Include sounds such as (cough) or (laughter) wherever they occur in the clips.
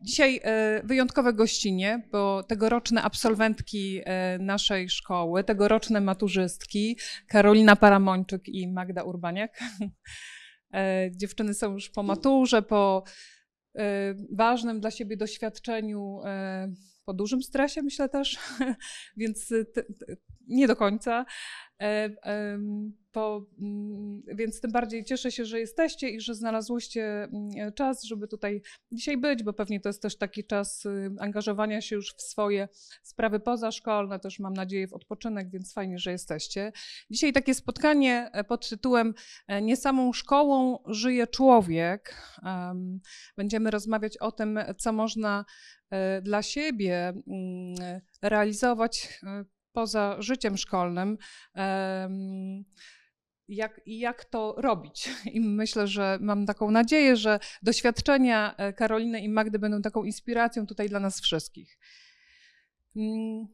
Dzisiaj e, wyjątkowe gościnie, bo tegoroczne absolwentki e, naszej szkoły, tegoroczne maturzystki Karolina Paramończyk i Magda Urbaniak. (laughs) E, dziewczyny są już po maturze, po ważnym dla siebie doświadczeniu, po dużym stresie myślę też, (laughs) więc nie do końca. E, po, mm, więc tym bardziej cieszę się, że jesteście i że znalazłyście mm, czas, żeby tutaj dzisiaj być, bo pewnie to jest też taki czas y, angażowania się już w swoje sprawy pozaszkolne, też mam nadzieję w odpoczynek, więc fajnie, że jesteście. Dzisiaj takie spotkanie e, pod tytułem e, Nie samą szkołą żyje człowiek. Będziemy rozmawiać o tym, co można dla siebie mm, realizować poza życiem szkolnym. Jak, jak to robić? (laughs) I myślę, że mam taką nadzieję, że doświadczenia e, Karoliny i Magdy będą taką inspiracją tutaj dla nas wszystkich. Mm,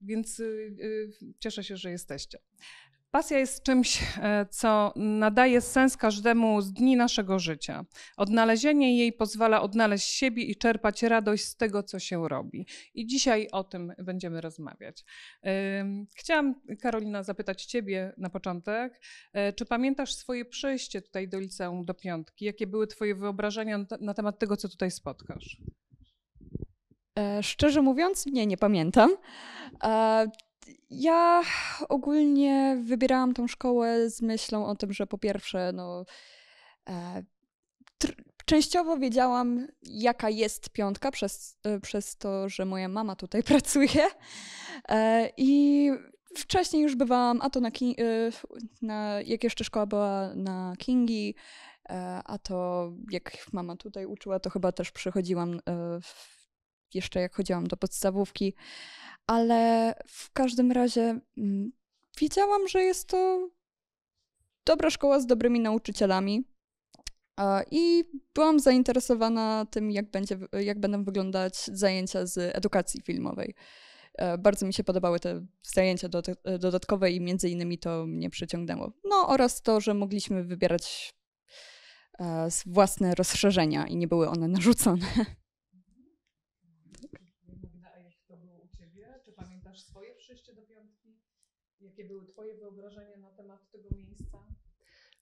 więc y, y, cieszę się, że jesteście. Pasja jest czymś, e, co nadaje sens każdemu z dni naszego życia. Odnalezienie jej pozwala odnaleźć siebie i czerpać radość z tego, co się robi. I dzisiaj o tym będziemy rozmawiać. Chciałam, Karolina, zapytać Ciebie na początek, e, czy pamiętasz swoje przejście tutaj do liceum do piątki? Jakie były Twoje wyobrażenia na temat tego, co tutaj spotkasz? E, szczerze mówiąc, nie, nie pamiętam ja ogólnie wybierałam tą szkołę z myślą o tym, że po pierwsze, no. E, częściowo wiedziałam, jaka jest piątka, przez, e, przez to, że moja mama tutaj (laughs) pracuje. E, I wcześniej już bywałam, a to na, e, na jak jeszcze szkoła była na Kingi, e, a to jak mama tutaj uczyła, to chyba też przychodziłam w jeszcze jak chodziłam do podstawówki, ale w każdym razie mm, wiedziałam, że jest to dobra szkoła z dobrymi nauczycielami. I byłam zainteresowana tym, jak, będzie, jak będą wyglądać zajęcia z edukacji filmowej. E, bardzo mi się podobały te zajęcia dodatkowe i między innymi to mnie przyciągnęło. No oraz to, że mogliśmy wybierać e, własne rozszerzenia i nie były one narzucone. (laughs) do piątki? Jakie były Twoje wyobrażenia na temat tego miejsca?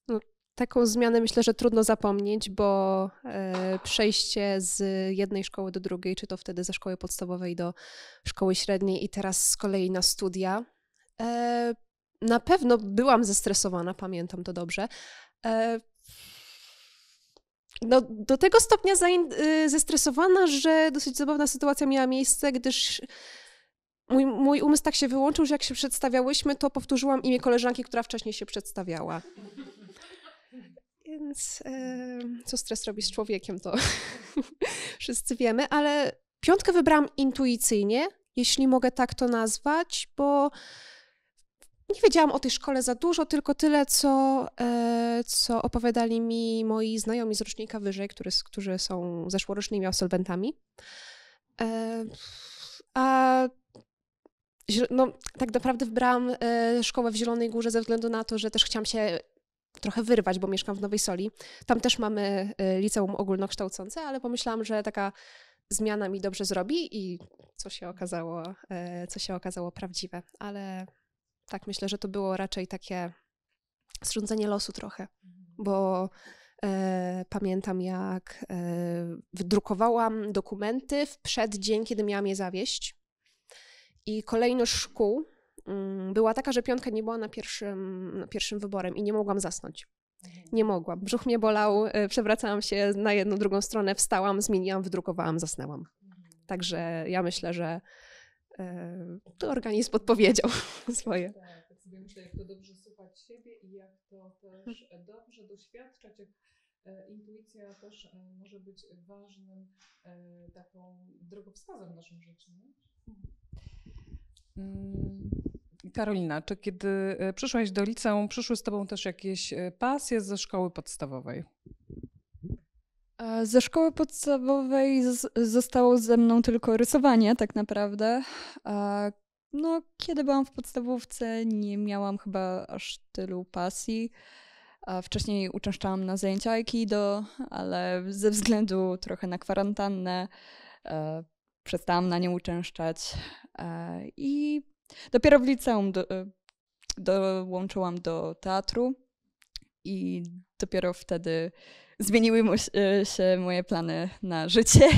No, taką zmianę myślę, że trudno zapomnieć, bo e, przejście z jednej szkoły do drugiej, czy to wtedy ze szkoły podstawowej do szkoły średniej i teraz z kolei na studia. E, na pewno byłam zestresowana, pamiętam to dobrze. E, no, do tego stopnia zestresowana, że dosyć zabawna sytuacja miała miejsce, gdyż mój, mój umysł tak się wyłączył, że jak się przedstawiałyśmy, to powtórzyłam imię koleżanki, która wcześniej się przedstawiała. Więc e, co stres robi z człowiekiem, to (laughs) wszyscy wiemy, ale piątkę wybrałam intuicyjnie, jeśli mogę tak to nazwać, bo nie wiedziałam o tej szkole za dużo, tylko tyle, co, e, co opowiadali mi moi znajomi z rocznika wyżej, który, którzy są zeszłorocznymi absolwentami. E, a no, tak naprawdę wybrałam e, szkołę w Zielonej Górze ze względu na to, że też chciałam się trochę wyrwać, bo mieszkam w Nowej Soli. Tam też mamy e, liceum ogólnokształcące, ale pomyślałam, że taka zmiana mi dobrze zrobi i co się okazało, e, co się okazało prawdziwe. Ale tak, myślę, że to było raczej takie zrządzenie losu trochę, mhm. bo pamiętam jak wydrukowałam dokumenty w przeddzień, kiedy miałam je zawieść i kolejność szkół mm, była taka, że piątka nie była na pierwszym, na pierwszym wyborem i nie mogłam zasnąć. Mhm. Nie mogłam. Brzuch mnie bolał, e, przewracałam się na jedną, drugą stronę, wstałam, zmieniłam, wydrukowałam, zasnęłam. Mhm. Także ja myślę, że e, to organizm podpowiedział (laughs) swoje. Tak, tak sobie myślę, jak to dobrze słuchać siebie i jak to też dobrze doświadczać, jak e, intuicja też może być ważnym taką drogowskazem w naszym życiu. Nie? Mhm. Mm, Karolina, czy kiedy e, przyszłaś do liceum, przyszły z tobą też jakieś e, pasje ze szkoły podstawowej? E, ze szkoły podstawowej zostało ze mną tylko rysowanie, tak naprawdę. No, kiedy byłam w podstawówce, nie miałam chyba aż tylu pasji. Wcześniej uczęszczałam na zajęcia Aikido, ale ze względu trochę na kwarantannę przestałam na nie uczęszczać e, i dopiero w liceum do, e, dołączyłam do teatru i dopiero wtedy zmieniły e, się moje plany na życie.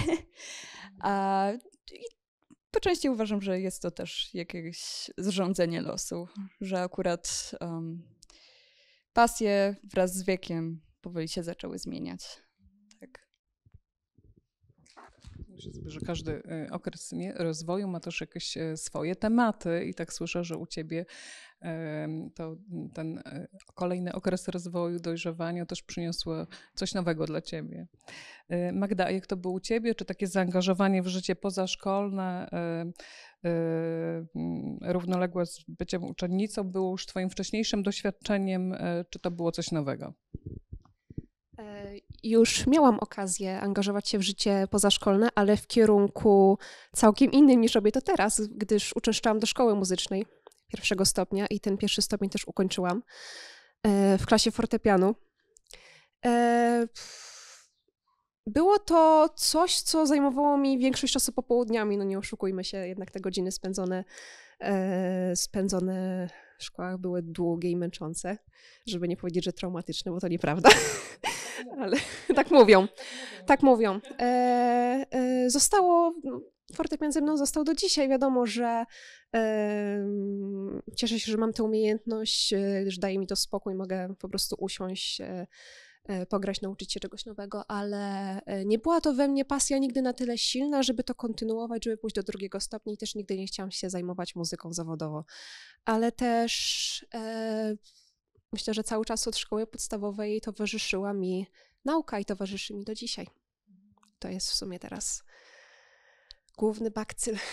i po części uważam, że jest to też jakieś zrządzenie losu, że akurat um, pasje wraz z wiekiem powoli się zaczęły zmieniać. się zbliża. Że każdy e, okres nie, rozwoju ma też jakieś e, swoje tematy i tak słyszę, że u ciebie to ten e, kolejny okres rozwoju, dojrzewania też przyniosło coś nowego dla ciebie. Magda, jak to było u ciebie? Czy takie zaangażowanie w życie pozaszkolne, mm, równoległe z byciem uczennicą było już twoim wcześniejszym doświadczeniem, czy to było coś nowego? E, już miałam okazję angażować się w życie pozaszkolne, ale w kierunku całkiem innym niż robię to teraz, gdyż uczęszczałam do szkoły muzycznej pierwszego stopnia i ten pierwszy stopień też ukończyłam e, w klasie fortepianu. E, było to coś, co zajmowało mi większość czasu popołudniami. No nie oszukujmy się, jednak te godziny spędzone, spędzone w szkołach były długie i męczące. Żeby nie powiedzieć, że traumatyczne, bo to nieprawda. (laughs) ale (laughs) tak, tak mówią, tak mówią. E, e, zostało, fortepian ze mną został do dzisiaj, wiadomo, że e, cieszę się, że mam tę umiejętność, e, gdyż daje mi to spokój, mogę po prostu usiąść, e, e, pograć, nauczyć się czegoś nowego, ale nie była to we mnie pasja nigdy na tyle silna, żeby to kontynuować, żeby pójść do drugiego stopnia i też nigdy nie chciałam się zajmować muzyką zawodowo. Ale też myślę, że cały czas od szkoły podstawowej towarzyszyła mi nauka i towarzyszy mi do dzisiaj. To jest w sumie teraz główny bakcyl. (laughs)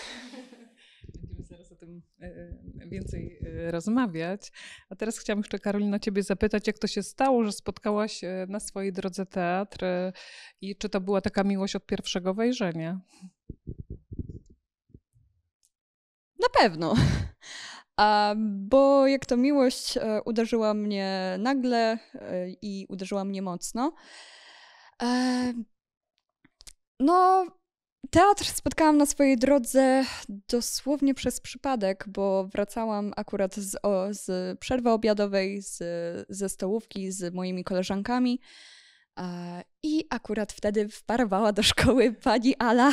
Będziemy zaraz o tym e, e, więcej e, rozmawiać. A teraz chciałam jeszcze, Karolina, Ciebie zapytać, jak to się stało, że spotkałaś na swojej drodze teatr i czy to była taka miłość od pierwszego wejrzenia? Na pewno. (laughs) A, bo jak to miłość e, uderzyła mnie nagle e, i uderzyła mnie mocno. E, no, teatr spotkałam na swojej drodze dosłownie przez przypadek, bo wracałam akurat z, o, z przerwy obiadowej, z, ze stołówki z moimi koleżankami. E, I akurat wtedy wparowała do szkoły pani Ala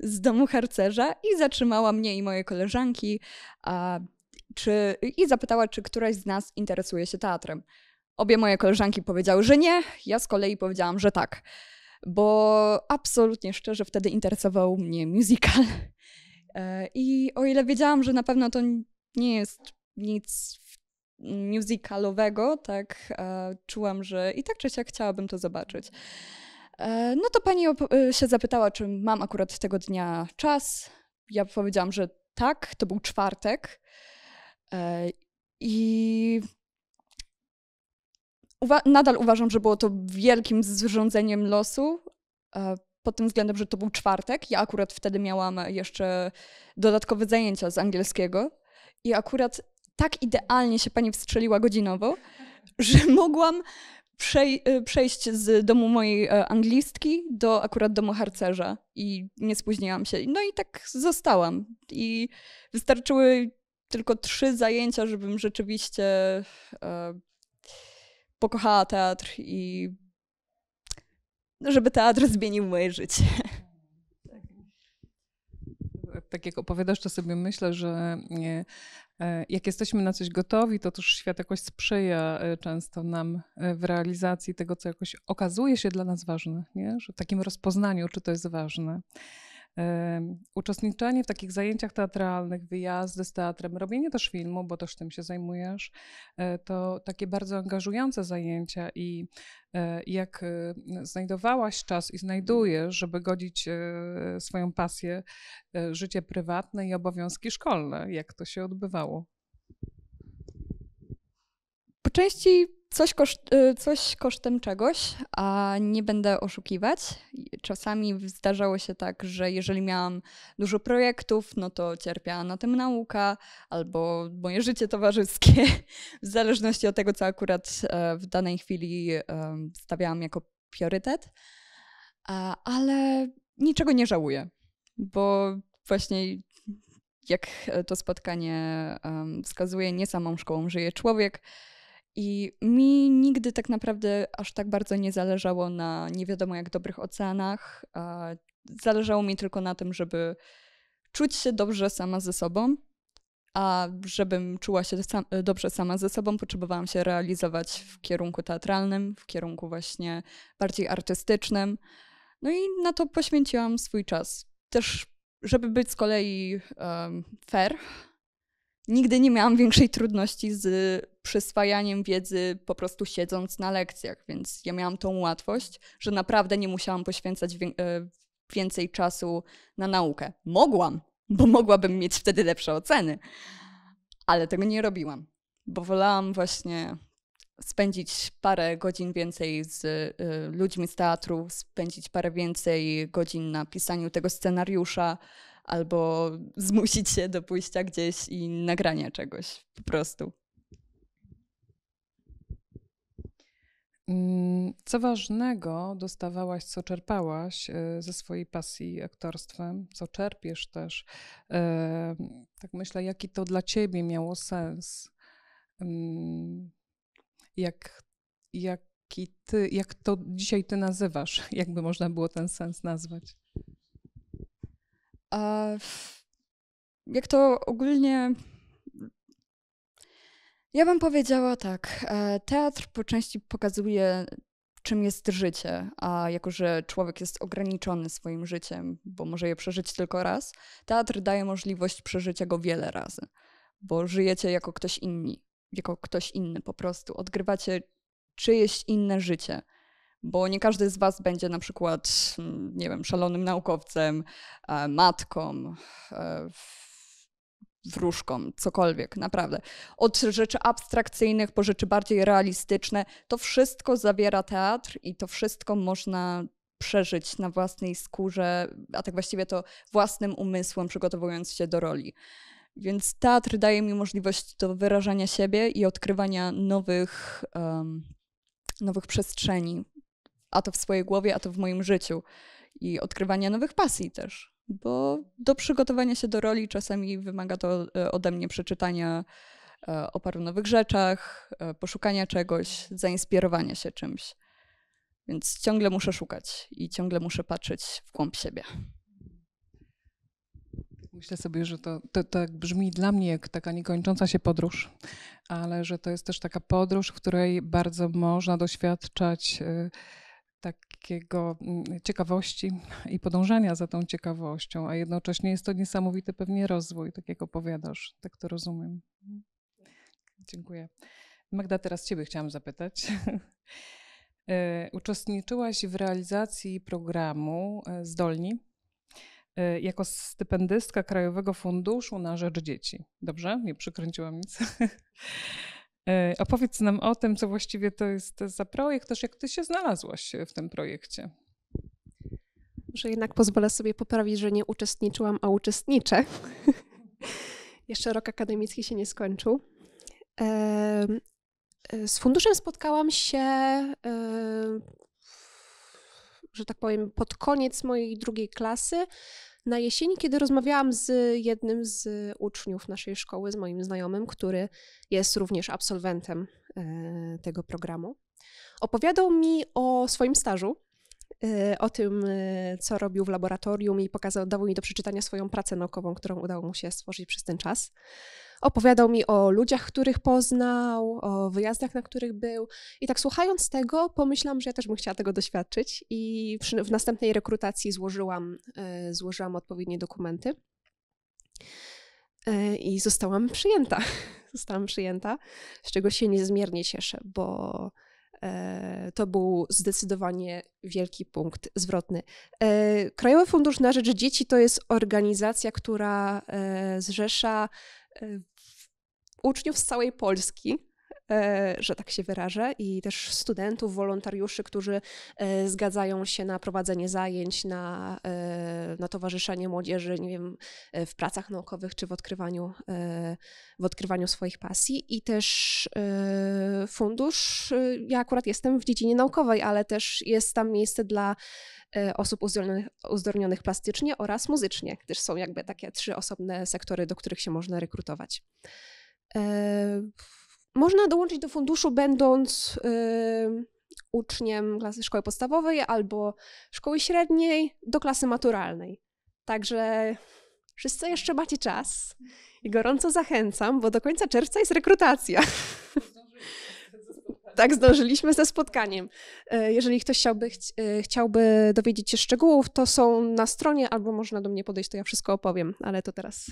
z domu harcerza i zatrzymała mnie i moje koleżanki czy, i zapytała, czy któraś z nas interesuje się teatrem. Obie moje koleżanki powiedziały, że nie, ja z kolei powiedziałam, że tak, bo absolutnie szczerze wtedy interesował mnie musical. E, I o ile wiedziałam, że na pewno to nie jest nic musicalowego, tak e, czułam, że i tak czy siak chciałabym to zobaczyć. E, no to pani e, się zapytała, czy mam akurat tego dnia czas. Ja powiedziałam, że tak, to był czwartek. I uwa nadal uważam, że było to wielkim zrządzeniem losu. Pod tym względem, że to był czwartek. Ja akurat wtedy miałam jeszcze dodatkowe zajęcia z angielskiego. I akurat tak idealnie się pani wstrzeliła godzinowo, że (laughs) mogłam przej y, przejść z domu mojej e, anglistki do akurat domu harcerza i nie spóźniłam się. No i tak zostałam. I wystarczyły tylko trzy zajęcia, żebym rzeczywiście e, pokochała teatr i żeby teatr zmienił moje życie tak, tak jak opowiadasz, to sobie myślę, że e, E, jak jesteśmy na coś gotowi, to też świat jakoś sprzyja e, często nam e, w realizacji tego, co jakoś okazuje się dla nas ważne, nie? że w takim rozpoznaniu, czy to jest ważne. Uczestniczenie w takich zajęciach teatralnych, wyjazdy z teatrem, robienie też filmu, bo też tym się zajmujesz, e, to takie bardzo angażujące zajęcia i e, jak e, znajdowałaś czas i znajdujesz, żeby godzić swoją pasję, życie prywatne i obowiązki szkolne, jak to się odbywało? Po części coś, koszt, y, coś kosztem czegoś, a nie będę oszukiwać. Czasami zdarzało się tak, że jeżeli miałam dużo projektów, no to cierpiała na tym nauka albo moje życie towarzyskie, w zależności od tego, co akurat e, w danej chwili e, stawiałam jako priorytet. Ale niczego nie żałuję, bo właśnie jak to spotkanie wskazuje, nie samą szkołą żyje człowiek i mi nigdy tak naprawdę aż tak bardzo nie zależało na nie wiadomo jak dobrych ocenach. Zależało mi tylko na tym, żeby czuć się dobrze sama ze sobą. A żebym czuła się sam, dobrze sama ze sobą, potrzebowałam się realizować w kierunku teatralnym, w kierunku właśnie bardziej artystycznym. No i na to poświęciłam swój czas. Też, żeby być z kolei um, fair, nigdy nie miałam większej trudności z przyswajaniem wiedzy po prostu siedząc na lekcjach, więc ja miałam tą łatwość, że naprawdę nie musiałam poświęcać e, więcej czasu na naukę. Mogłam, bo mogłabym mieć wtedy lepsze oceny, ale tego nie robiłam, bo wolałam właśnie spędzić parę godzin więcej z e, ludźmi z teatru, spędzić parę więcej godzin na pisaniu tego scenariusza, albo zmusić się do pójścia gdzieś i nagrania czegoś po prostu. Mm, co ważnego dostawałaś, co czerpałaś e, ze swojej pasji aktorstwem, co czerpiesz też? E, tak myślę, jaki to dla ciebie miało sens? Mm, jak, jaki ty, jak to dzisiaj ty nazywasz? (laughs) Jakby można było ten sens nazwać? A jak to ogólnie. Ja bym powiedziała tak. E, teatr po części pokazuje, czym jest życie, a jako że człowiek jest ograniczony swoim życiem, bo może je przeżyć tylko raz, teatr daje możliwość przeżycia go wiele razy, bo żyjecie jako ktoś inni, jako ktoś inny po prostu. Odgrywacie czyjeś inne życie bo nie każdy z Was będzie na przykład, mm, nie wiem, szalonym naukowcem, e, matką, e, wróżką, cokolwiek, naprawdę. Od rzeczy abstrakcyjnych po rzeczy bardziej realistyczne, to wszystko zawiera teatr i to wszystko można przeżyć na własnej skórze, a tak właściwie to własnym umysłem, przygotowując się do roli. Więc teatr daje mi możliwość do wyrażania siebie i odkrywania nowych, um, nowych przestrzeni, a to w swojej głowie, a to w moim życiu. I odkrywania nowych pasji też, bo do przygotowania się do roli czasami wymaga to e, ode mnie przeczytania e, o paru nowych rzeczach, e, poszukania czegoś, zainspirowania się czymś. Więc ciągle muszę szukać i ciągle muszę patrzeć w głąb siebie. Myślę sobie, że to, to, to tak brzmi dla mnie jak taka niekończąca się podróż, ale że to jest też taka podróż, w której bardzo można doświadczać. Yy, takiego mm, ciekawości i podążania za tą ciekawością, a jednocześnie jest to niesamowity pewnie rozwój, tak jak opowiadasz, tak to rozumiem. Tak. Dziękuję. Magda, teraz Ciebie chciałam zapytać. (laughs) E, uczestniczyłaś w realizacji programu e, Zdolni e, jako stypendystka Krajowego Funduszu na Rzecz Dzieci. Dobrze? Nie przykręciłam nic. (laughs) E, opowiedz nam o tym, co właściwie to jest za projekt, też jak ty się znalazłaś e, w tym projekcie. Może jednak pozwolę sobie poprawić, że nie uczestniczyłam, a uczestniczę. (laughs) Jeszcze rok akademicki się nie skończył. E, z funduszem spotkałam się, że tak powiem, pod koniec mojej drugiej klasy na jesieni, kiedy rozmawiałam z jednym z uczniów naszej szkoły, z moim znajomym, który jest również absolwentem e, tego programu. Opowiadał mi o swoim stażu, e, o tym, e, co robił w laboratorium i pokazał, dał mi do przeczytania swoją pracę naukową, którą udało mu się stworzyć przez ten czas. Opowiadał mi o ludziach, których poznał, o wyjazdach, na których był. I tak słuchając tego, pomyślałam, że ja też bym chciała tego doświadczyć i przy, w następnej rekrutacji złożyłam, e, złożyłam odpowiednie dokumenty. E, I zostałam przyjęta. (laughs) zostałam przyjęta, z czego się niezmiernie cieszę, bo e, to był zdecydowanie wielki punkt zwrotny. E, Krajowy Fundusz na Rzecz Dzieci to jest organizacja, która e, zrzesza uczniów z całej Polski, e, że tak się wyrażę, i też studentów, wolontariuszy, którzy e, zgadzają się na prowadzenie zajęć, na, e, na towarzyszenie młodzieży, nie wiem, w pracach naukowych czy w odkrywaniu, w odkrywaniu swoich pasji. I też fundusz, ja akurat jestem w dziedzinie naukowej, ale też jest tam miejsce dla osób uzdolnionych, uzdolnionych plastycznie oraz muzycznie, gdyż są jakby takie trzy osobne sektory, do których się można rekrutować. E, można dołączyć do funduszu, będąc e, uczniem klasy szkoły podstawowej albo szkoły średniej do klasy maturalnej. Także wszyscy jeszcze macie czas i gorąco zachęcam, bo do końca czerwca jest rekrutacja. (laughs) Tak, zdążyliśmy ze spotkaniem. E, jeżeli ktoś chciałby, chciałby dowiedzieć się szczegółów, to są na stronie albo można do mnie podejść, to ja wszystko opowiem, ale to teraz.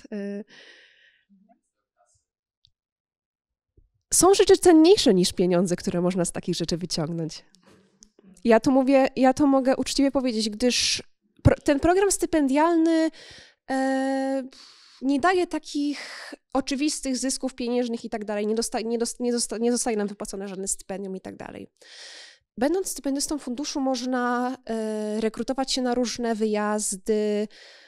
są rzeczy cenniejsze niż pieniądze, które można z takich rzeczy wyciągnąć. Ja to mówię, ja to mogę uczciwie powiedzieć, gdyż pro, ten program stypendialny e, nie daje takich oczywistych zysków pieniężnych i tak dalej. Nie, dosta, nie, dosta, nie, dosta, nie zostaje nam wypłacone żadne stypendium i tak dalej. Będąc stypendystą funduszu, można e, rekrutować się na różne wyjazdy,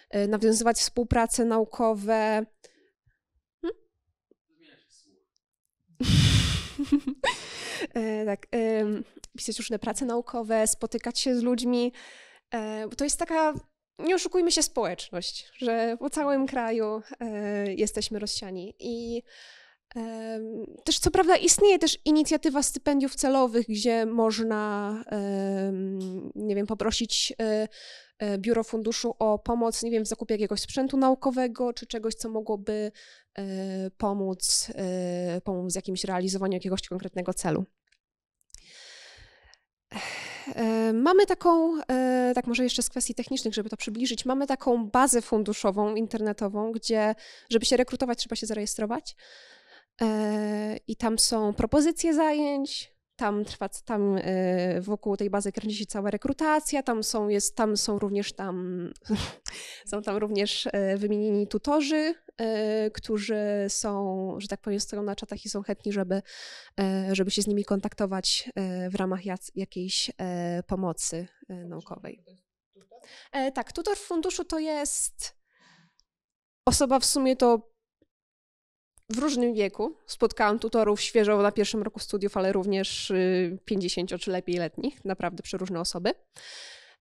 e, nawiązywać współprace naukowe, (laughs) E, tak, pisać różne prace naukowe, spotykać się z ludźmi. E, to jest taka, nie oszukujmy się, społeczność, że po całym kraju e, jesteśmy rozsiani. I też co prawda istnieje też inicjatywa stypendiów celowych, gdzie można, nie wiem, poprosić E, biuro funduszu o pomoc, nie wiem, w zakupie jakiegoś sprzętu naukowego czy czegoś, co mogłoby e, pomóc, e, pomóc w jakimś realizowaniu jakiegoś konkretnego celu. Mamy taką, tak może jeszcze z kwestii technicznych, żeby to przybliżyć, mamy taką bazę funduszową internetową, gdzie, żeby się rekrutować, trzeba się zarejestrować. I tam są propozycje zajęć, tam trwa, tam y, wokół tej bazy kręci się cała rekrutacja, tam są, jest, tam są również tam, (laughs) są tam również y, wymienieni tutorzy, y, którzy są, że tak powiem, stoją na czatach i są chętni, żeby, żeby się z nimi kontaktować w ramach jakiejś pomocy naukowej. E, tak, tutor w funduszu to jest osoba w sumie to w różnym wieku spotkałam tutorów świeżo na pierwszym roku studiów, ale również 50 y, czy lepiej letnich, naprawdę przeróżne osoby.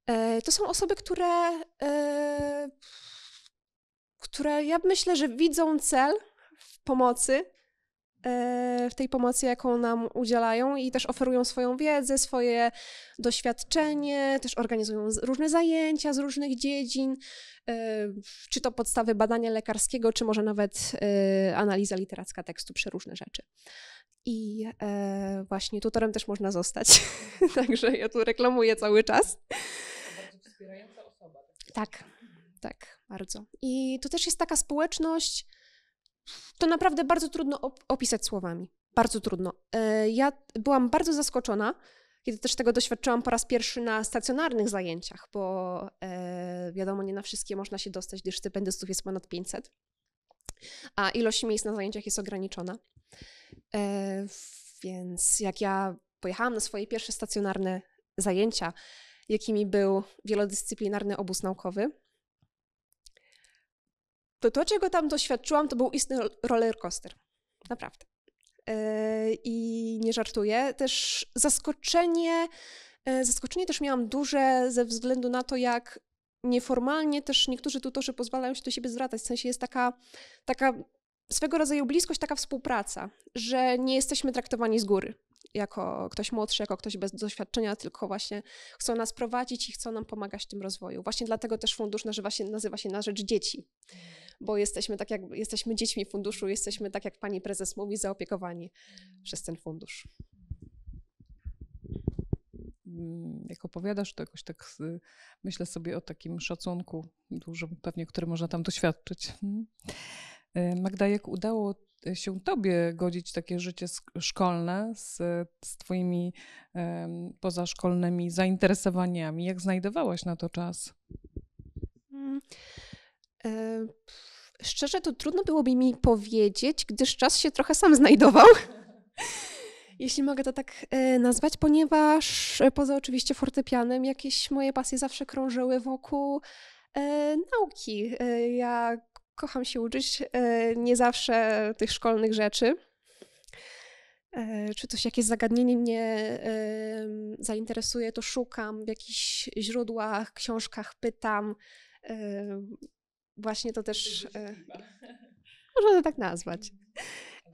E, to są osoby, które, e, które ja myślę, że widzą cel w pomocy, E, w tej pomocy, jaką nam udzielają i też oferują swoją wiedzę, swoje doświadczenie, też organizują różne zajęcia z różnych dziedzin, e, czy to podstawy badania lekarskiego, czy może nawet e, analiza literacka tekstu, przeróżne rzeczy. I właśnie tutorem też można zostać, (laughs) także ja tu reklamuję cały czas. Wspierająca osoba. Tak, tak, bardzo. I to też jest taka społeczność, to naprawdę bardzo trudno op opisać słowami. Bardzo trudno. E, ja byłam bardzo zaskoczona, kiedy też tego doświadczyłam po raz pierwszy na stacjonarnych zajęciach, bo e, wiadomo, nie na wszystkie można się dostać, gdyż stypendystów jest ponad 500, a ilość miejsc na zajęciach jest ograniczona. E, więc jak ja pojechałam na swoje pierwsze stacjonarne zajęcia, jakimi był wielodyscyplinarny obóz naukowy, to to, czego tam doświadczyłam, to był istny roller coaster, Naprawdę. E, I nie żartuję. Też zaskoczenie, e, zaskoczenie też miałam duże ze względu na to, jak nieformalnie też niektórzy tutorzy pozwalają się do siebie zwracać. W sensie jest taka, taka swego rodzaju bliskość, taka współpraca, że nie jesteśmy traktowani z góry jako ktoś młodszy, jako ktoś bez doświadczenia, tylko właśnie chcą nas prowadzić i chcą nam pomagać w tym rozwoju. Właśnie dlatego też fundusz nazywa się, nazywa się na rzecz dzieci bo jesteśmy tak jak, jesteśmy dziećmi funduszu, jesteśmy tak jak pani prezes mówi, zaopiekowani przez ten fundusz. Mm, jak opowiadasz, to jakoś tak y, myślę sobie o takim szacunku dużym, pewnie, który można tam doświadczyć. Mhm. Y, Magda, jak udało się tobie godzić takie życie szkolne z, z twoimi um, pozaszkolnymi zainteresowaniami? Jak znajdowałaś na to czas? Mm. Szczerze to trudno byłoby mi powiedzieć, gdyż czas się trochę sam znajdował. (laughs) Jeśli mogę to tak e, nazwać, ponieważ e, poza oczywiście fortepianem jakieś moje pasje zawsze krążyły wokół e, nauki. Ja kocham się uczyć, nie zawsze tych szkolnych rzeczy. Czy coś, jakieś zagadnienie mnie zainteresuje, to szukam w jakichś źródłach, książkach, pytam właśnie to też. E, (laughs) Można to tak nazwać.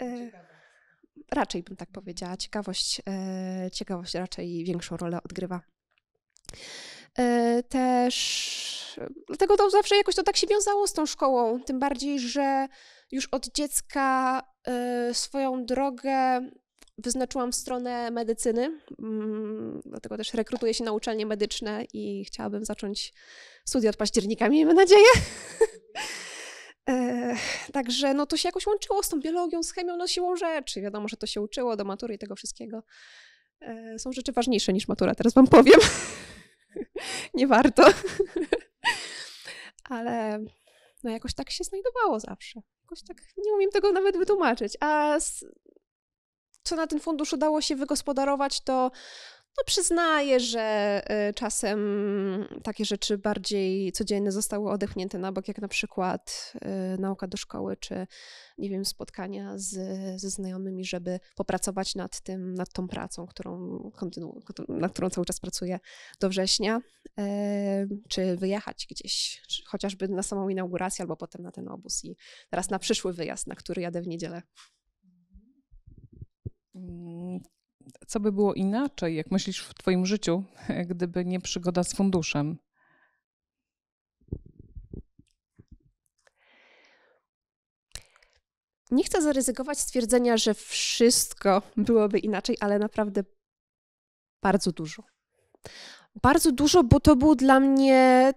E, raczej bym tak powiedziała. Ciekawość, e, ciekawość raczej większą rolę odgrywa. Też dlatego to zawsze jakoś to tak się wiązało z tą szkołą. Tym bardziej, że już od dziecka swoją drogę wyznaczyłam stronę medycyny, mm, dlatego też rekrutuję się na uczelnie medyczne i chciałabym zacząć studia od października, miejmy nadzieję. (laughs) E, także no to się jakoś łączyło z tą biologią, z chemią, no siłą rzeczy. Wiadomo, że to się uczyło do matury i tego wszystkiego. E, są rzeczy ważniejsze niż matura, teraz wam powiem. (laughs) Nie warto. (laughs) Ale no jakoś tak się znajdowało zawsze. Jakoś tak nie umiem tego nawet wytłumaczyć. A z, co na ten fundusz udało się wygospodarować, to no przyznaję, że y, czasem takie rzeczy bardziej codzienne zostały odepchnięte na bok, jak na przykład y, nauka do szkoły, czy nie wiem, spotkania z, ze znajomymi, żeby popracować nad tym, nad tą pracą, którą kontynu, nad którą cały czas pracuję do września, y, czy wyjechać gdzieś, chociażby na samą inaugurację, albo potem na ten obóz i teraz na przyszły wyjazd, na który jadę w niedzielę. Co by było inaczej, jak myślisz w Twoim życiu, (laughs) gdyby nie przygoda z funduszem? Nie chcę zaryzykować stwierdzenia, że wszystko byłoby inaczej, ale naprawdę bardzo dużo. Bardzo dużo, bo to był dla mnie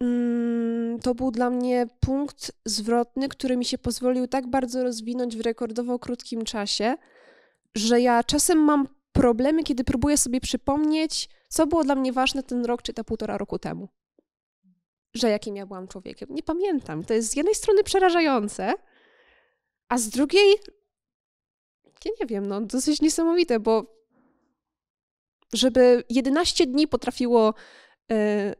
mm, to był dla mnie punkt zwrotny, który mi się pozwolił tak bardzo rozwinąć w rekordowo krótkim czasie, że ja czasem mam problemy, kiedy próbuję sobie przypomnieć, co było dla mnie ważne ten rok czy te półtora roku temu. Że jakim ja byłam człowiekiem. Nie pamiętam. To jest z jednej strony przerażające, a z drugiej, ja nie wiem, no dosyć niesamowite, bo żeby 11 dni potrafiło, e,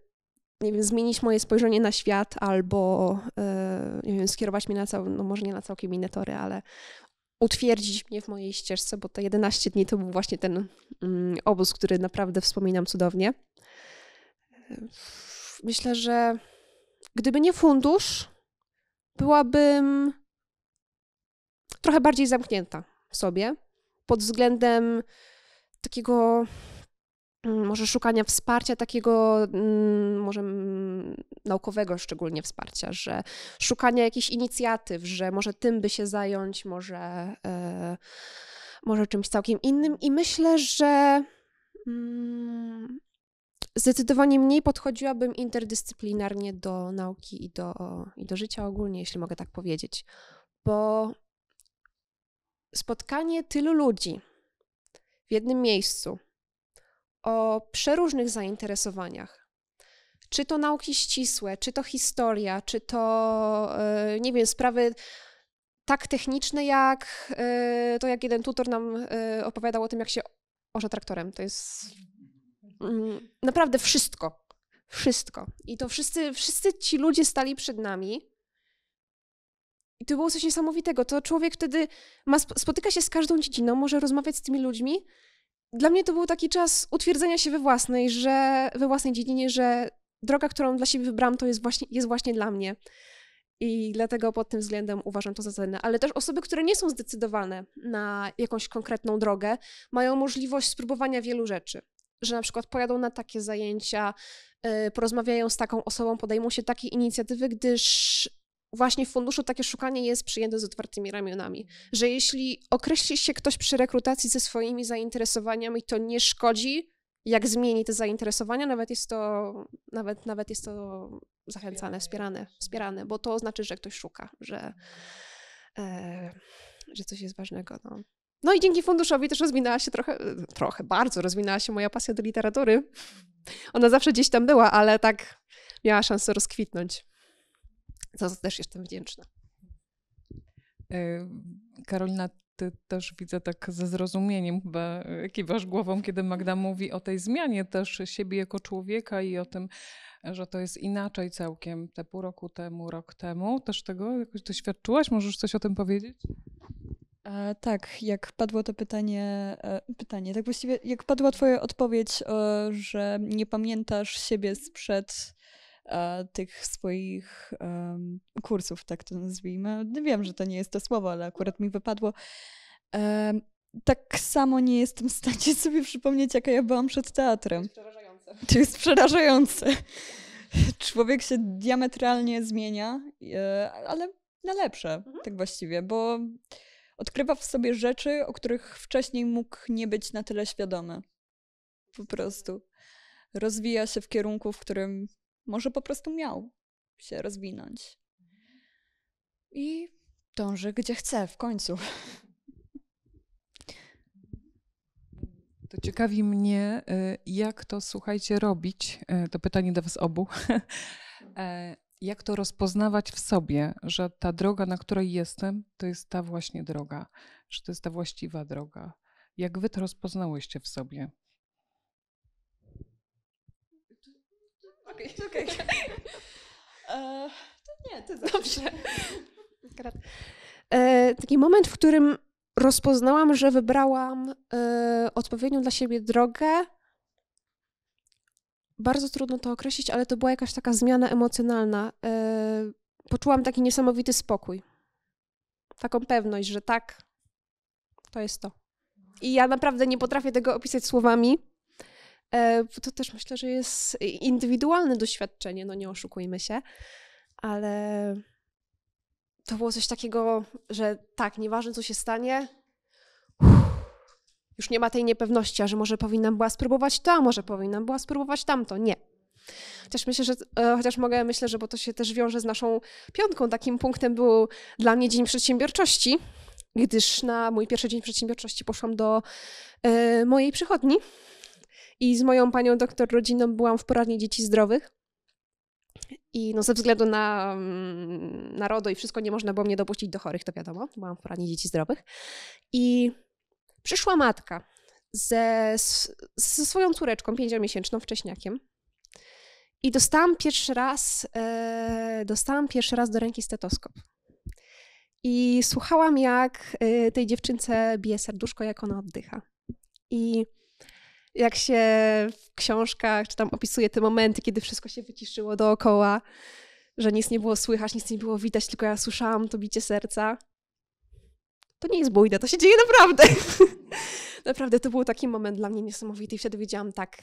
nie wiem, zmienić moje spojrzenie na świat albo, e, nie wiem, skierować mnie na całą, no może nie na całkiem inne tory, ale utwierdzić mnie w mojej ścieżce, bo te 11 dni to był właśnie ten mm, obóz, który naprawdę wspominam cudownie. Myślę, że gdyby nie fundusz, byłabym trochę bardziej zamknięta w sobie pod względem takiego Mm, może szukania wsparcia takiego, mm, może mm, naukowego szczególnie wsparcia, że szukania jakichś inicjatyw, że może tym by się zająć, może, e, może czymś całkiem innym. I myślę, że zdecydowanie mniej podchodziłabym interdyscyplinarnie do nauki i do, i do życia ogólnie, jeśli mogę tak powiedzieć, bo spotkanie tylu ludzi w jednym miejscu, o przeróżnych zainteresowaniach. Czy to nauki ścisłe, czy to historia, czy to, e, nie wiem, sprawy tak techniczne, jak e, to, jak jeden tutor nam e, opowiadał o tym, jak się orze traktorem. To jest mm, naprawdę wszystko. Wszystko. I to wszyscy, wszyscy ci ludzie stali przed nami. I to było coś niesamowitego. To człowiek wtedy ma, spotyka się z każdą dziedziną, może rozmawiać z tymi ludźmi dla mnie to był taki czas utwierdzenia się we własnej, że, we własnej dziedzinie, że droga, którą dla siebie wybrałam, to jest właśnie, jest właśnie dla mnie. I dlatego pod tym względem uważam to za cenne. Ale też osoby, które nie są zdecydowane na jakąś konkretną drogę, mają możliwość spróbowania wielu rzeczy. Że na przykład pojadą na takie zajęcia, y, porozmawiają z taką osobą, podejmą się takiej inicjatywy, gdyż właśnie w funduszu takie szukanie jest przyjęte z otwartymi ramionami. Że jeśli określi się ktoś przy rekrutacji ze swoimi zainteresowaniami, to nie szkodzi, jak zmieni te zainteresowania, nawet jest to, nawet, nawet jest to zachęcane, wspierane, wspierane, bo to znaczy, że ktoś szuka, że, e, że coś jest ważnego. No. no i dzięki funduszowi też rozwinęła się trochę, trochę, bardzo rozwinęła się moja pasja do literatury. Ona zawsze gdzieś tam była, ale tak miała szansę rozkwitnąć za co też jestem wdzięczna. E, Karolina, ty też widzę tak ze zrozumieniem chyba e, kiwasz głową, kiedy Magda mówi o tej zmianie też siebie jako człowieka i o tym, że to jest inaczej całkiem te pół roku temu, rok temu. Też tego jakoś doświadczyłaś? Możesz coś o tym powiedzieć? E, tak, jak padło to pytanie, e, pytanie, tak właściwie jak padła twoja odpowiedź, że nie pamiętasz siebie sprzed E, tych swoich kursów, tak to nazwijmy. No, wiem, że to nie jest to słowo, ale akurat mi wypadło. tak samo nie jestem w stanie (laughs) sobie przypomnieć, jaka ja byłam przed teatrem. To jest przerażające. To jest przerażające. Człowiek się diametralnie zmienia, e, ale na lepsze, mhm. tak właściwie, bo odkrywa w sobie rzeczy, o których wcześniej mógł nie być na tyle świadomy. Po prostu. Rozwija się w kierunku, w którym może po prostu miał się rozwinąć. I dąży gdzie chce w końcu. (laughs) To ciekawi mnie, y, jak to, słuchajcie, robić. Y, to pytanie do Was obu. (laughs) E, jak to rozpoznawać w sobie, że ta droga, na której jestem, to jest ta właśnie droga, że to jest ta właściwa droga. Jak Wy to rozpoznałyście w sobie? Okej. Okay. okay. (laughs) E, to nie, to znaczy Dobrze. E, taki moment, w którym rozpoznałam, że wybrałam e, odpowiednią dla siebie drogę. Bardzo trudno to określić, ale to była jakaś taka zmiana emocjonalna. E, poczułam taki niesamowity spokój. Taką pewność, że tak, to jest to. I ja naprawdę nie potrafię tego opisać słowami E, to też myślę, że jest indywidualne doświadczenie, no nie oszukujmy się, ale to było coś takiego, że tak, nieważne co się stanie, już nie ma tej niepewności, a że może powinnam była spróbować to, a może powinnam była spróbować tamto. Nie. Chociaż myślę, że, e, chociaż mogę, myślę, że bo to się też wiąże z naszą piątką, takim punktem był dla mnie Dzień Przedsiębiorczości, gdyż na mój pierwszy Dzień Przedsiębiorczości poszłam do y, mojej przychodni i z moją panią doktor rodziną byłam w poradni dzieci zdrowych. I no, ze względu na, mm, narodo i wszystko nie można było mnie dopuścić do chorych, to wiadomo, byłam w poradni dzieci zdrowych. I przyszła matka ze, ze swoją córeczką, pięciomiesięczną, wcześniakiem. I dostałam pierwszy raz, e, dostałam pierwszy raz do ręki stetoskop. I słuchałam, jak e, tej dziewczynce bije serduszko, jak ona oddycha. I jak się w książkach czy tam opisuje te momenty, kiedy wszystko się wyciszyło dookoła, że nic nie było słychać, nic nie było widać, tylko ja słyszałam to bicie serca. To nie jest bójne, to się dzieje naprawdę. (laughs) naprawdę to był taki moment dla mnie niesamowity i wtedy wiedziałam, tak,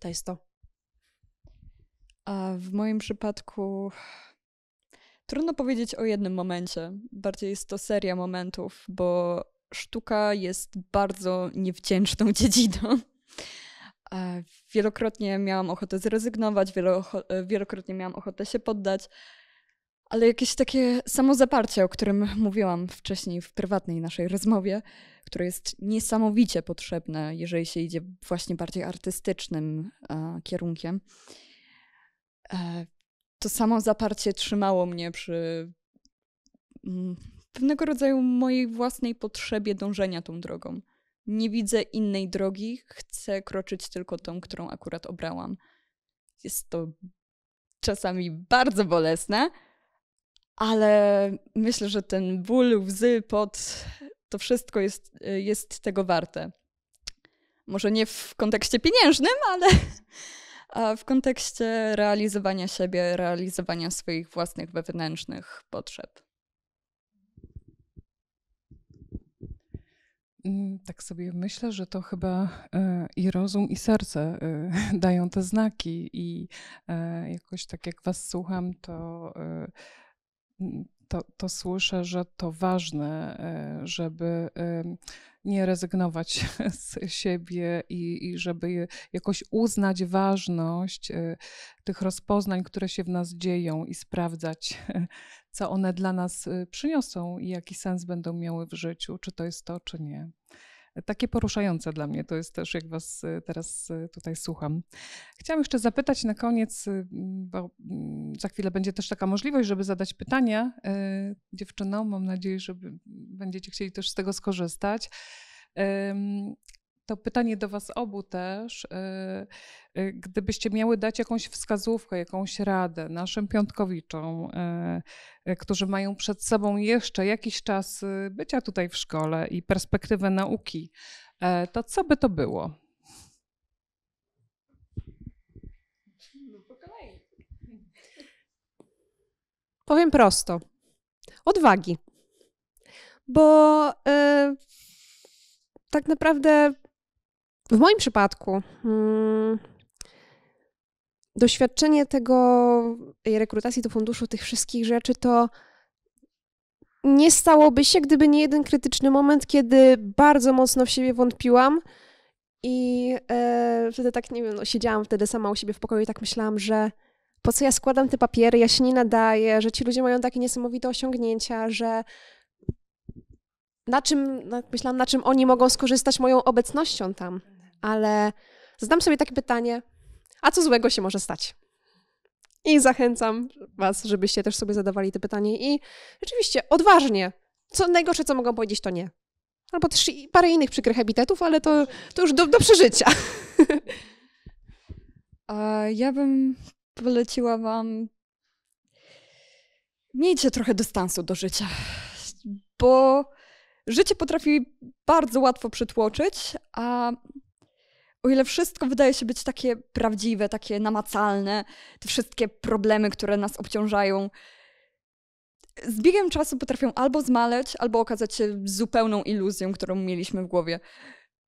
to jest to. A w moim przypadku trudno powiedzieć o jednym momencie. Bardziej jest to seria momentów, bo sztuka jest bardzo niewdzięczną (laughs) dziedziną. E, wielokrotnie miałam ochotę zrezygnować, e, wielokrotnie miałam ochotę się poddać, ale jakieś takie samozaparcie, o którym mówiłam wcześniej w prywatnej naszej rozmowie, które jest niesamowicie potrzebne, jeżeli się idzie właśnie bardziej artystycznym e, kierunkiem. to samozaparcie trzymało mnie przy mm, pewnego rodzaju mojej własnej potrzebie dążenia tą drogą nie widzę innej drogi, chcę kroczyć tylko tą, którą akurat obrałam. Jest to czasami bardzo bolesne, ale myślę, że ten ból, łzy, pot, to wszystko jest, jest tego warte. Może nie w kontekście pieniężnym, ale (laughs) w kontekście realizowania siebie, realizowania swoich własnych wewnętrznych potrzeb. Mm, tak sobie myślę, że to chyba e, i rozum, i serce e, (laughs) dają te znaki, i e, jakoś tak jak Was słucham, to, to, to słyszę, że to ważne, żeby nie rezygnować (laughs) z siebie i, i żeby jakoś uznać ważność tych rozpoznań, które się w nas dzieją i sprawdzać, (laughs) co one dla nas przyniosą i jaki sens będą miały w życiu, czy to jest to, czy nie takie poruszające dla mnie. To jest też, jak Was y, teraz y, tutaj słucham. Chciałam jeszcze zapytać na koniec, y, bo mm, za chwilę będzie też taka możliwość, żeby zadać pytania dziewczynom. Mam nadzieję, że będziecie chcieli też z tego skorzystać. To pytanie do Was obu też. Y, y, gdybyście miały dać jakąś wskazówkę, jakąś radę naszym piątkowiczom, y, którzy mają przed sobą jeszcze jakiś czas bycia tutaj w szkole i perspektywę nauki, to co by to było? Powiem prosto. Odwagi. Bo. Yy tak naprawdę w moim przypadku hmm, doświadczenie tego rekrutacji do funduszu, tych wszystkich rzeczy, to nie stałoby się, gdyby nie jeden krytyczny moment, kiedy bardzo mocno w siebie wątpiłam i e, wtedy tak, nie wiem, no, siedziałam wtedy sama u siebie w pokoju i tak myślałam, że po co ja składam te papiery, ja się nie nadaję, że ci ludzie mają takie niesamowite osiągnięcia, że na czym, myślałam, na czym oni mogą skorzystać moją obecnością tam ale zadam sobie takie pytanie, a co złego się może stać? I zachęcam Was, żebyście też sobie zadawali to pytanie i rzeczywiście odważnie, co najgorsze, co mogą powiedzieć, to nie. Albo też parę innych przykrych habitetów, ale to, to już do, do przeżycia. (laughs) A ja bym poleciła Wam. Miejcie trochę dystansu do życia, bo życie potrafi bardzo łatwo przytłoczyć, a o ile wszystko wydaje się być takie prawdziwe, takie namacalne, te wszystkie problemy, które nas obciążają, z biegiem czasu potrafią albo zmaleć, albo okazać się zupełną iluzją, którą mieliśmy w głowie.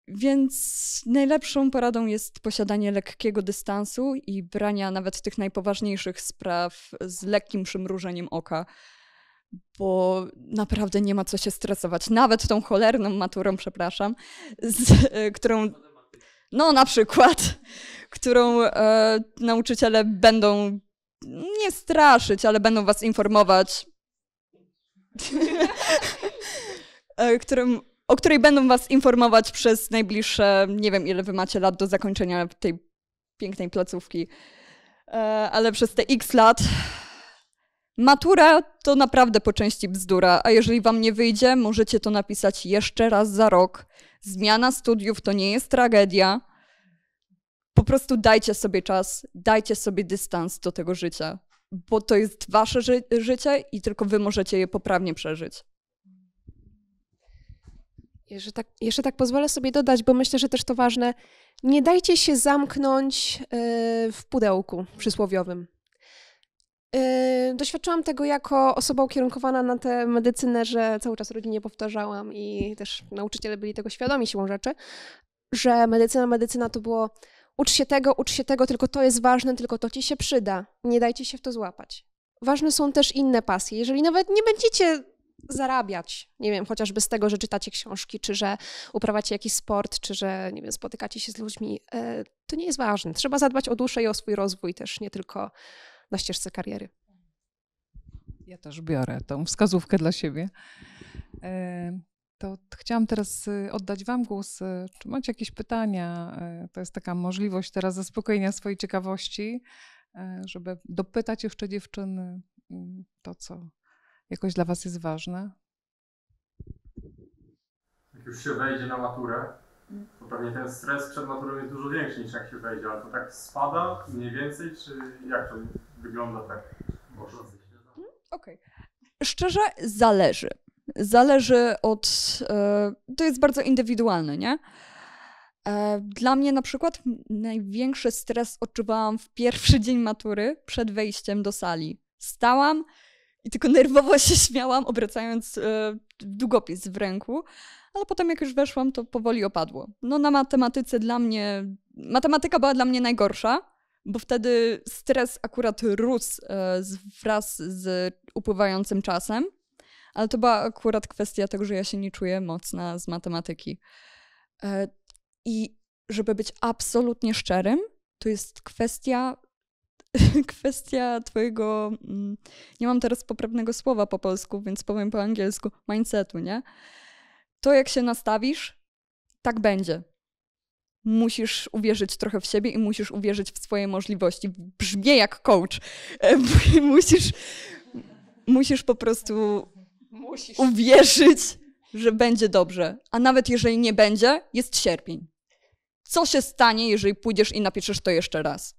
Więc najlepszą poradą jest posiadanie lekkiego dystansu i brania nawet tych najpoważniejszych spraw z lekkim przymrużeniem oka, bo naprawdę nie ma co się stresować. Nawet tą cholerną maturą, przepraszam, z, e, którą no na przykład, (laughs) którą e, nauczyciele będą nie straszyć, ale będą was informować, (laughs) e, którym, o której będą was informować przez najbliższe, nie wiem ile wy macie lat do zakończenia tej pięknej placówki, e, ale przez te x lat Matura to naprawdę po części bzdura, a jeżeli wam nie wyjdzie, możecie to napisać jeszcze raz za rok Zmiana studiów to nie jest tragedia. Po prostu dajcie sobie czas, dajcie sobie dystans do tego życia, bo to jest wasze ży życie i tylko wy możecie je poprawnie przeżyć. Jeszcze tak, jeszcze tak pozwolę sobie dodać, bo myślę, że też to ważne. Nie dajcie się zamknąć y, w pudełku przysłowiowym. Doświadczałam yy, doświadczyłam tego jako osoba ukierunkowana na tę medycynę, że cały czas rodzinie powtarzałam i też nauczyciele byli tego świadomi siłą rzeczy, że medycyna, medycyna to było ucz się tego, ucz się tego, tylko to jest ważne, tylko to ci się przyda. Nie dajcie się w to złapać. Ważne są też inne pasje. Jeżeli nawet nie będziecie zarabiać, nie wiem, chociażby z tego, że czytacie książki, czy że uprawiacie jakiś sport, czy że, nie wiem, spotykacie się z ludźmi, yy, to nie jest ważne. Trzeba zadbać o duszę i o swój rozwój też, nie tylko na ścieżce kariery. Ja też biorę tą wskazówkę dla siebie. E, to chciałam teraz y, oddać Wam głos. Y, czy macie jakieś pytania? E, to jest taka możliwość teraz zaspokojenia swojej ciekawości, e, żeby dopytać jeszcze dziewczyny y, to, co jakoś dla Was jest ważne. Jak już się wejdzie na maturę, mm. to pewnie ten stres przed maturą jest dużo większy niż jak się wejdzie, ale to tak spada mniej więcej, czy jak to wygląda tak, można hmm, Okej. Okay. Szczerze, zależy. Zależy od. E, to jest bardzo indywidualne, nie? E, dla mnie na przykład największy stres odczuwałam w pierwszy (laughs) dzień matury przed wejściem do sali. Stałam i tylko nerwowo się (laughs) śmiałam, obracając e, długopis w ręku, ale potem jak już weszłam, to powoli opadło. No na matematyce dla mnie matematyka była dla mnie najgorsza, bo wtedy stres akurat rósł e, wraz z upływającym czasem, ale to była akurat kwestia tego, że ja się nie czuję mocna z matematyki. E, I żeby być absolutnie szczerym, to jest kwestia (laughs) kwestia twojego, mm, nie mam teraz poprawnego słowa po polsku, więc powiem po angielsku, mindsetu, nie? To jak się nastawisz, tak będzie musisz uwierzyć trochę w siebie i musisz uwierzyć w swoje możliwości. Brzmię jak coach. E, (laughs) musisz, musisz po prostu musisz. uwierzyć, że będzie dobrze. A nawet jeżeli nie będzie, jest sierpień. Co się stanie, jeżeli pójdziesz i napiszesz to jeszcze raz?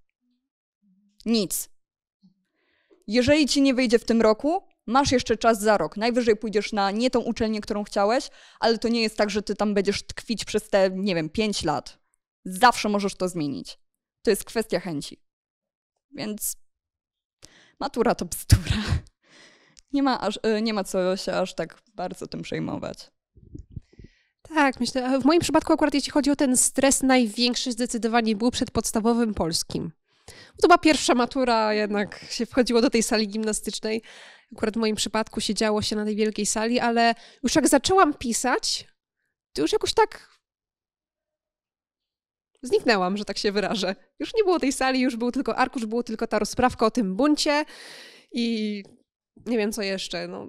Nic. Jeżeli ci nie wyjdzie w tym roku, masz jeszcze czas za rok. Najwyżej pójdziesz na nie tą uczelnię, którą chciałeś, ale to nie jest tak, że ty tam będziesz tkwić przez te, nie wiem, pięć lat. Zawsze możesz to zmienić. To jest kwestia chęci. Więc matura to bzdura. (laughs) Nie ma, aż, e, nie ma co się aż tak bardzo tym przejmować. Tak, myślę. W moim przypadku akurat jeśli chodzi o ten stres, największy zdecydowanie był przed podstawowym polskim. To była pierwsza matura, jednak się wchodziło do tej sali gimnastycznej. Akurat w moim przypadku siedziało się na tej wielkiej sali, ale już jak zaczęłam pisać, to już jakoś tak zniknęłam, że tak się wyrażę. Już nie było tej sali, już był tylko arkusz, było tylko ta rozprawka o tym buncie i nie wiem co jeszcze. No.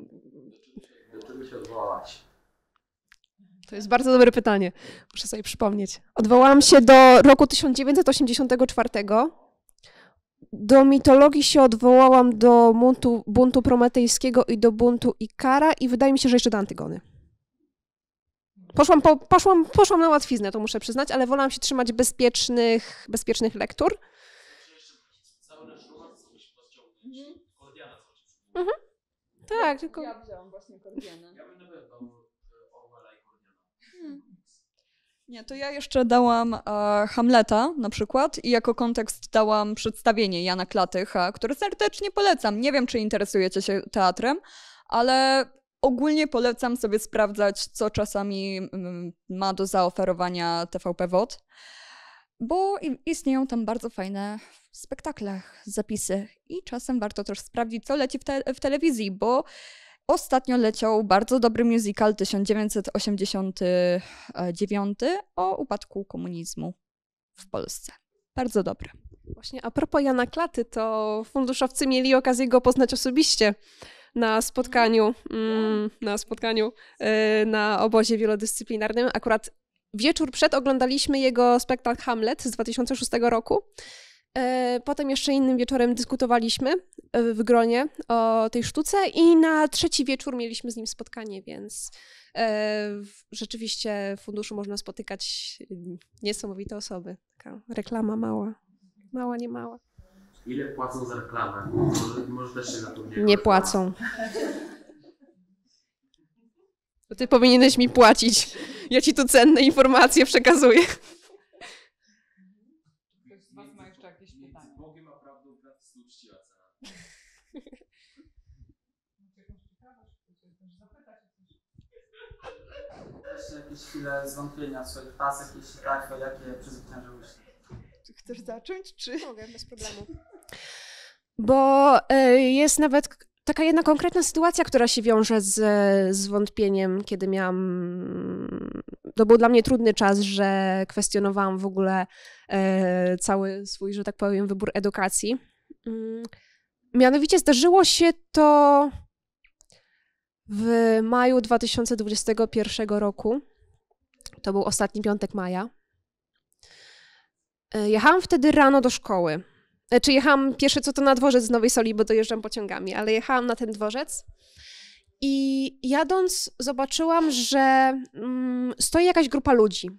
Dlaczego się odwołać? To jest bardzo dobre pytanie. Muszę sobie przypomnieć. Odwołałam się do roku 1984. Do mitologii się odwołałam do buntu, buntu prometejskiego i do buntu Ikara i wydaje mi się, że jeszcze do Antygony. Poszłam, po, poszłam, poszłam na łatwiznę, to muszę przyznać, ale wolałam się trzymać bezpiecznych, bezpiecznych lektur. Mhm. Tak, tylko... Ja wziąłam właśnie kordianę. Ja bym nawet e, dał i Kordiana. Hmm. Nie, to ja jeszcze dałam e, Hamleta na przykład i jako kontekst dałam przedstawienie Jana Klatycha, które serdecznie polecam. Nie wiem, czy interesujecie się teatrem, ale Ogólnie polecam sobie sprawdzać, co czasami mm, ma do zaoferowania TVP WOD, bo istnieją tam bardzo fajne spektakle, zapisy i czasem warto też sprawdzić, co leci w, te w telewizji, bo Ostatnio leciał bardzo dobry musical 1989 o upadku komunizmu w Polsce. Bardzo dobry. Właśnie a propos Jana Klaty, to funduszowcy mieli okazję go poznać osobiście na spotkaniu, mm, na spotkaniu y, na obozie wielodyscyplinarnym. Akurat wieczór przed oglądaliśmy jego spektakl Hamlet z 2006 roku. Y, potem jeszcze innym wieczorem dyskutowaliśmy y, w gronie o tej sztuce i na trzeci wieczór mieliśmy z nim spotkanie, więc y, rzeczywiście w funduszu można spotykać niesamowite osoby. Taka reklama mała. Mała, nie mała. Ile płacą za reklamę? Może, może też się na to nie Nie płacą. To ty powinieneś mi płacić. Ja ci tu cenne informacje przekazuję. Ktoś z was ma jeszcze jakieś pytania? Bogiem, a prawdą gratis uczciwa cena. Jeszcze jakieś chwile zwątpienia w swoich pasach, jeśli tak, to jakie Czy Chcesz zacząć, czy? Mogę, bez problemu. Bo e, jest nawet taka jedna konkretna sytuacja, która się wiąże z, z wątpieniem, kiedy miałam. To był dla mnie trudny czas, że kwestionowałam w ogóle e, cały swój, że tak powiem, wybór edukacji. Mm, mianowicie zdarzyło się to w maju 2021 roku. To był ostatni piątek maja. E, jechałam wtedy rano do szkoły znaczy jechałam pierwsze co to na dworzec z Nowej Soli, bo dojeżdżam pociągami, ale jechałam na ten dworzec i jadąc zobaczyłam, że mm, stoi jakaś grupa ludzi.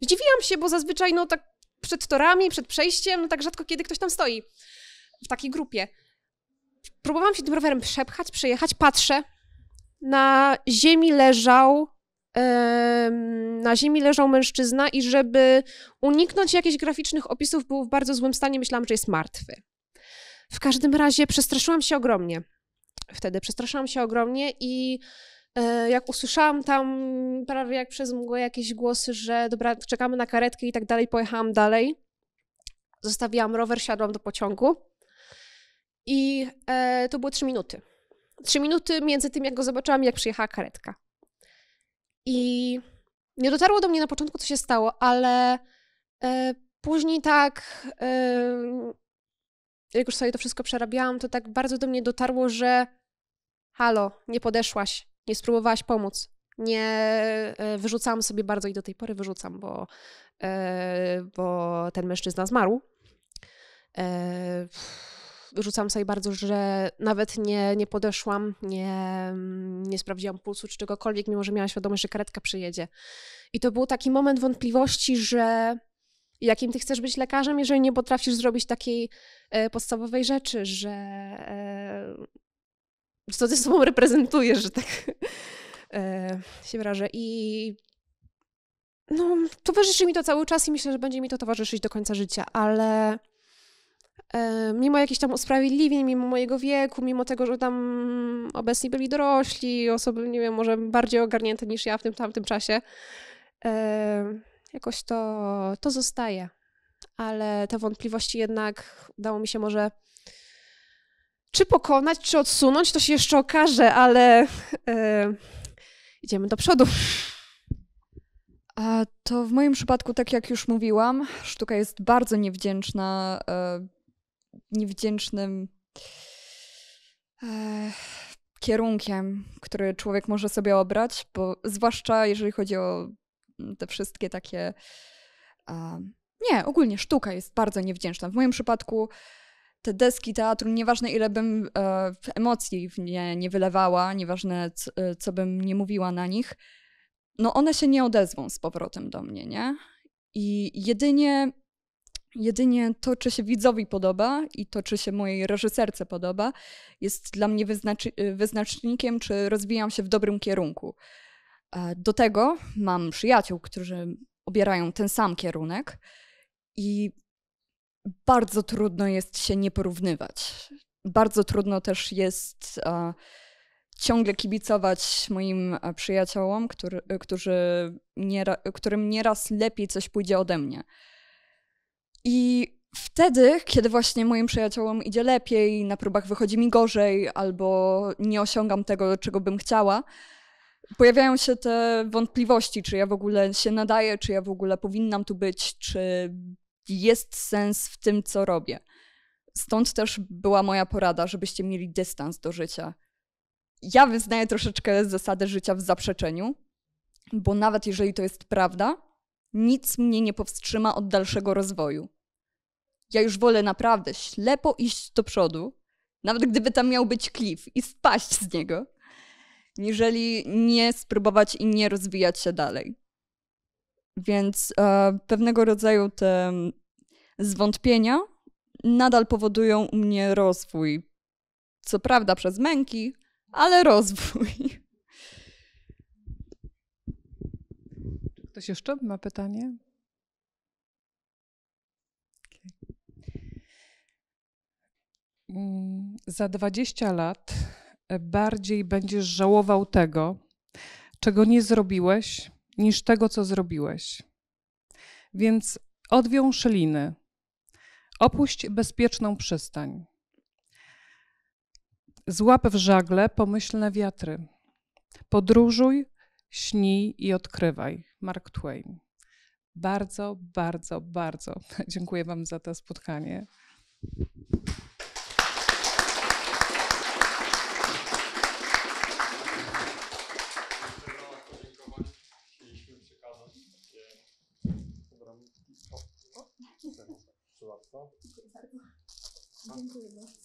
Zdziwiłam się, bo zazwyczaj no tak przed torami, przed przejściem, no tak rzadko kiedy ktoś tam stoi w takiej grupie. Próbowałam się tym rowerem przepchać, przejechać, patrzę, na ziemi leżał na ziemi leżał mężczyzna i żeby uniknąć jakichś graficznych opisów, był w bardzo złym stanie, myślałam, że jest martwy. W każdym razie przestraszyłam się ogromnie. Wtedy przestraszyłam się ogromnie i e, jak usłyszałam tam prawie jak przez mgłę jakieś głosy, że dobra, czekamy na karetkę i tak dalej, pojechałam dalej. Zostawiłam rower, siadłam do pociągu i e, to były trzy minuty. Trzy minuty między tym, jak go zobaczyłam, jak przyjechała karetka. I nie dotarło do mnie na początku, co się stało, ale e, później tak, e, jak już sobie to wszystko przerabiałam, to tak bardzo do mnie dotarło, że halo, nie podeszłaś, nie spróbowałaś pomóc. Nie e, wyrzucałam sobie bardzo i do tej pory wyrzucam, bo, e, bo ten mężczyzna zmarł. Pff, rzucam sobie bardzo, że nawet nie, nie podeszłam, nie, nie sprawdziłam pulsu czy czegokolwiek, mimo że miałam świadomość, że karetka przyjedzie. I to był taki moment wątpliwości, że jakim ty chcesz być lekarzem, jeżeli nie potrafisz zrobić takiej e, podstawowej rzeczy, że e, co ty sobą reprezentujesz, że tak (laughs) e, się wyrażę. I no, towarzyszy mi to cały czas i myślę, że będzie mi to towarzyszyć do końca życia, ale E, mimo jakichś tam usprawiedliwień, mimo mojego wieku, mimo tego, że tam obecni byli dorośli, osoby, nie wiem, może bardziej ogarnięte niż ja w tym tamtym czasie, e, jakoś to, to zostaje. Ale te wątpliwości jednak udało mi się może czy pokonać, czy odsunąć, to się jeszcze okaże, ale e, idziemy do przodu. A to w moim przypadku, tak jak już mówiłam, sztuka jest bardzo niewdzięczna. Y niewdzięcznym e, kierunkiem, który człowiek może sobie obrać, bo zwłaszcza jeżeli chodzi o mm, te wszystkie takie. E, nie, ogólnie sztuka jest bardzo niewdzięczna. W moim przypadku te deski teatru, nieważne ile bym e, emocji w nie, nie wylewała, nieważne co, e, co bym nie mówiła na nich, no one się nie odezwą z powrotem do mnie, nie? I jedynie Jedynie to, czy się widzowi podoba i to, czy się mojej reżyserce podoba, jest dla mnie y, wyznacznikiem, czy rozwijam się w dobrym kierunku. Do tego mam przyjaciół, którzy obierają ten sam kierunek i bardzo trudno jest się nie porównywać. Bardzo trudno też jest a, ciągle kibicować moim przyjaciołom, który, którzy nie, którym nieraz lepiej coś pójdzie ode mnie. I wtedy, kiedy właśnie moim przyjaciołom idzie lepiej, na próbach wychodzi mi gorzej, albo nie osiągam tego, czego bym chciała, pojawiają się te wątpliwości, czy ja w ogóle się nadaję, czy ja w ogóle powinnam tu być, czy jest sens w tym, co robię. Stąd też była moja porada, żebyście mieli dystans do życia. Ja wyznaję troszeczkę zasadę życia w zaprzeczeniu, bo nawet jeżeli to jest prawda, nic mnie nie powstrzyma od dalszego rozwoju. Ja już wolę naprawdę ślepo iść do przodu, nawet gdyby tam miał być klif i spaść z niego, niżeli nie spróbować i nie rozwijać się dalej. Więc e, pewnego rodzaju te mm, zwątpienia nadal powodują u mnie rozwój. Co prawda przez męki, ale rozwój. Ktoś jeszcze ma pytanie? Mm, za 20 lat bardziej będziesz żałował tego, czego nie zrobiłeś, niż tego, co zrobiłeś. Więc odwiąż liny, opuść bezpieczną przystań, złap w żagle pomyślne wiatry, podróżuj, śnij i odkrywaj. Mark Twain. Bardzo, bardzo, bardzo (laughs) dziękuję Wam za to spotkanie. Dziękuję bardzo.